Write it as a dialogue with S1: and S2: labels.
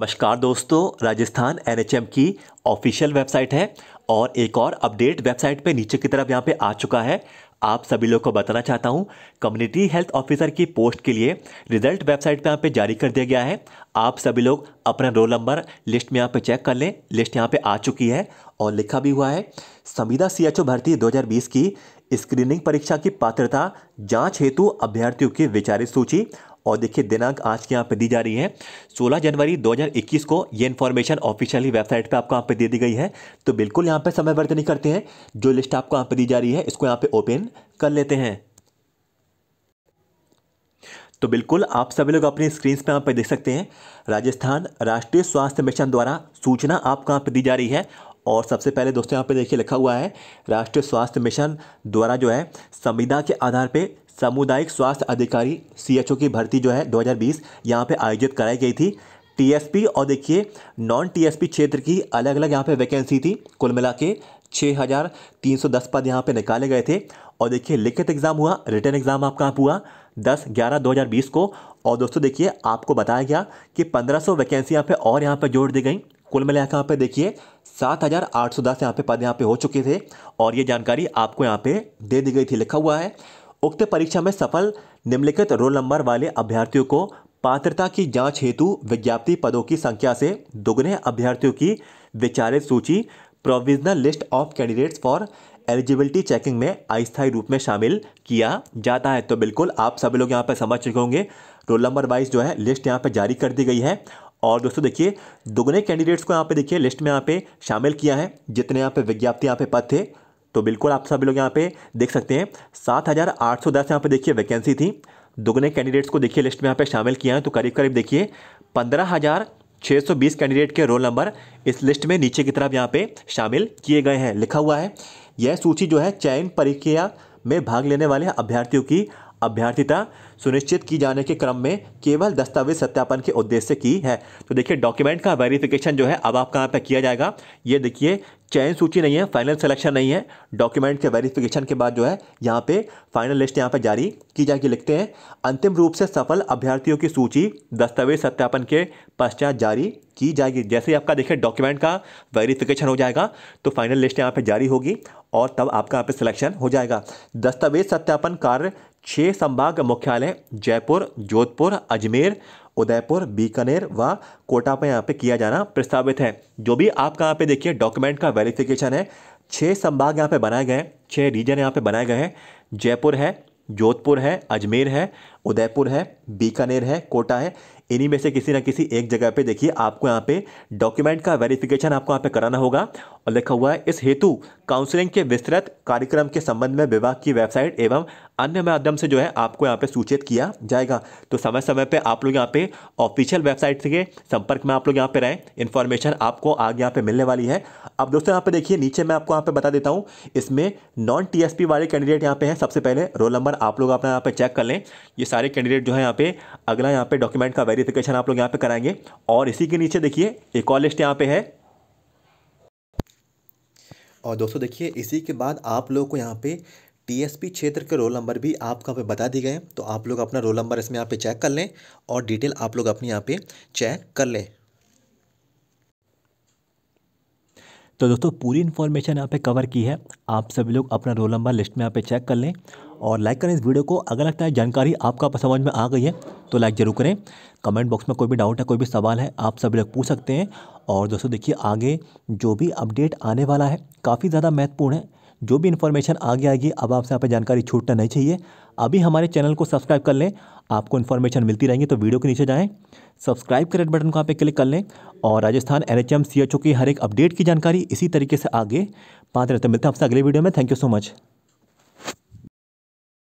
S1: नमस्कार दोस्तों राजस्थान एनएचएम की ऑफिशियल वेबसाइट है और एक और अपडेट वेबसाइट पे नीचे की तरफ यहाँ पे आ चुका है आप सभी लोग को बताना चाहता हूँ कम्युनिटी हेल्थ ऑफिसर की पोस्ट के लिए रिजल्ट वेबसाइट पे यहाँ पे जारी कर दिया गया है आप सभी लोग अपना रोल नंबर लिस्ट में यहाँ पे चेक कर लें लिस्ट यहाँ पे आ चुकी है और लिखा भी हुआ है संविदा सी भर्ती 2020 की स्क्रीनिंग परीक्षा की पात्रता जाँच हेतु अभ्यर्थियों की विचारित सूची और देखिए दिनांक आज के यहाँ पे दी जा रही है 16 जनवरी 2021 को ये इन्फॉर्मेशन ऑफिशियली वेबसाइट पे आपको यहाँ पे दे दी गई है तो बिल्कुल यहाँ पे समय वर्त नहीं करते हैं जो लिस्ट आपको यहाँ पे दी जा रही है इसको यहाँ पे ओपन कर लेते हैं तो बिल्कुल आप सभी लोग अपनी स्क्रीन पर यहाँ पर देख सकते हैं राजस्थान राष्ट्रीय स्वास्थ्य मिशन द्वारा सूचना आपको यहाँ पर दी जा रही है और सबसे पहले दोस्तों यहाँ पे देखिए लिखा हुआ है राष्ट्रीय स्वास्थ्य मिशन द्वारा जो है संविदा के आधार पे सामुदायिक स्वास्थ्य अधिकारी सीएचओ की भर्ती जो है 2020 यहाँ पे आयोजित कराई गई थी टीएसपी और देखिए नॉन टीएसपी क्षेत्र की अलग अलग यहाँ पे वैकेंसी थी कुल मिला के छः हज़ार तीन सौ दस पद यहाँ पे निकाले गए थे और देखिए लिखित एग्ज़ाम हुआ रिटर्न एग्ज़ाम आपका हुआ दस ग्यारह दो हज़ार बीस को और दोस्तों देखिए आपको बताया गया कि पंद्रह सौ वैकेंसी यहाँ पे और यहाँ पर जोड़ दी गई कुल मिला यहाँ पर देखिए सात हज़ार आठ सौ दस यहाँ पे पद यहाँ पे हो चुके थे और ये जानकारी आपको यहाँ पे दे दी गई थी लिखा हुआ है उक्त परीक्षा में सफल निम्नलिखित रोल नंबर वाले अभ्यर्थियों को पात्रता की जांच हेतु विज्ञाप्ति पदों की संख्या से दोगुने अभ्यर्थियों की विचारित सूची provisional list of candidates for eligibility checking में अस्थायी रूप में शामिल किया जाता है तो बिल्कुल आप सभी लोग यहाँ पर समझ चुके होंगे रोल नंबर वाइज जो है लिस्ट यहाँ पर जारी कर दी गई है और दोस्तों देखिए दोगुने कैंडिडेट्स को यहाँ पे देखिए लिस्ट में यहाँ पे शामिल किया है जितने यहाँ पे विज्ञाप्ति यहाँ पे पद थे तो बिल्कुल आप सभी लोग यहाँ पे देख सकते हैं सात हज़ार आठ सौ दस यहाँ पर देखिए वैकेंसी थी दोगुने कैंडिडेट्स को देखिए लिस्ट में यहाँ पे शामिल किया है तो करीब करीब देखिए पंद्रह हज़ार छः सौ बीस कैंडिडेट के रोल नंबर इस लिस्ट में नीचे की तरफ यहाँ पे शामिल किए गए हैं लिखा हुआ है यह सूची जो है चयन परीक्षा में भाग लेने वाले अभ्यर्थियों की अभ्यर्थिता सुनिश्चित की जाने के क्रम में केवल दस्तावेज सत्यापन के उद्देश्य की है तो देखिए डॉक्यूमेंट का वेरिफिकेशन जो है अब आप कहाँ पर किया जाएगा ये देखिए चयन सूची नहीं है फाइनल सिलेक्शन नहीं है डॉक्यूमेंट के वेरिफिकेशन के बाद जो है यहाँ पे फाइनल लिस्ट यहाँ पे जारी की जाएगी लिखते हैं अंतिम रूप से सफल अभ्यर्थियों की सूची दस्तावेज सत्यापन के पश्चात जारी की जाएगी जैसे ही आपका देखिए डॉक्यूमेंट का वेरिफिकेशन हो जाएगा तो फाइनल लिस्ट यहाँ पर जारी होगी और तब आपका यहाँ पर सिलेक्शन हो जाएगा दस्तावेज सत्यापन कार्य छः संभाग मुख्यालय जयपुर जोधपुर अजमेर उदयपुर बीकानेर व कोटा पर यहाँ पे किया जाना प्रस्तावित है जो भी आप यहाँ पे देखिए डॉक्यूमेंट का वेरिफिकेशन है छः संभाग यहाँ पे बनाए गए हैं छः रीजन यहाँ पे बनाए गए हैं जयपुर है जोधपुर है अजमेर है उदयपुर है बीकानेर है कोटा है इन्हीं में से किसी ना किसी एक जगह पे देखिए आपको यहाँ पे डॉक्यूमेंट का वेरिफिकेशन आपको यहाँ पे कराना होगा और लिखा हुआ है इस हेतु काउंसलिंग के विस्तृत कार्यक्रम के संबंध में विभाग की वेबसाइट एवं अन्य माध्यम से जो है आपको यहाँ पे सूचित किया जाएगा तो समय समय पे आप लोग यहाँ पे ऑफिशियल वेबसाइट के संपर्क में आप लोग यहाँ पे रहें इन्फॉर्मेशन आपको आगे यहाँ पे मिलने वाली है अब दोस्तों यहाँ पे देखिए नीचे मैं आपको यहाँ पे बता देता हूँ इसमें नॉन टीएसपी वाले कैंडिडेट यहाँ पे हैं सबसे पहले रोल नंबर आप लोग अपना यहाँ पर चेक कर लें ये सारे कैंडिडेट जो है यहाँ पे अगला यहाँ पे डॉक्यूमेंट का वेरिफिकेशन आप लोग यहाँ पे कराएंगे और इसी के नीचे देखिए एक और लिस्ट यहाँ पे है और दोस्तों देखिए इसी के बाद आप लोग को यहाँ पे टीएसपी क्षेत्र के रोल नंबर भी आपको यहाँ पे बता दिए गए तो आप लोग अपना रोल नंबर इसमें यहाँ पे चेक कर लें और डिटेल आप लोग अपने यहाँ पे चेक कर लें तो दोस्तों पूरी इन्फॉर्मेशन यहाँ पे कवर की है आप सभी लोग अपना रोल नंबर लिस्ट में यहाँ पे चेक कर लें और लाइक करें इस वीडियो को अगर लगता है जानकारी आपका समझ में आ गई है तो लाइक ज़रूर करें कमेंट बॉक्स में कोई भी डाउट है कोई भी सवाल है आप सभी लोग पूछ सकते हैं और दोस्तों देखिए आगे जो भी अपडेट आने वाला है काफ़ी ज़्यादा महत्वपूर्ण है जो भी इन्फॉर्मेशन आगे आएगी अब आपसे यहाँ पर जानकारी छूटना नहीं चाहिए अभी हमारे चैनल को सब्सक्राइब कर लें आपको इन्फॉर्मेशन मिलती रहेंगी तो वीडियो के नीचे जाएँ सब्सक्राइब के रेड बटन को यहाँ क्लिक कर लें और Rajasthan N H M C H O की हर एक अपडेट की जानकारी इसी तरीके से आगे पाते रहते मिलते हैं आपसे अगले वीडियो में थैंक यू सो मच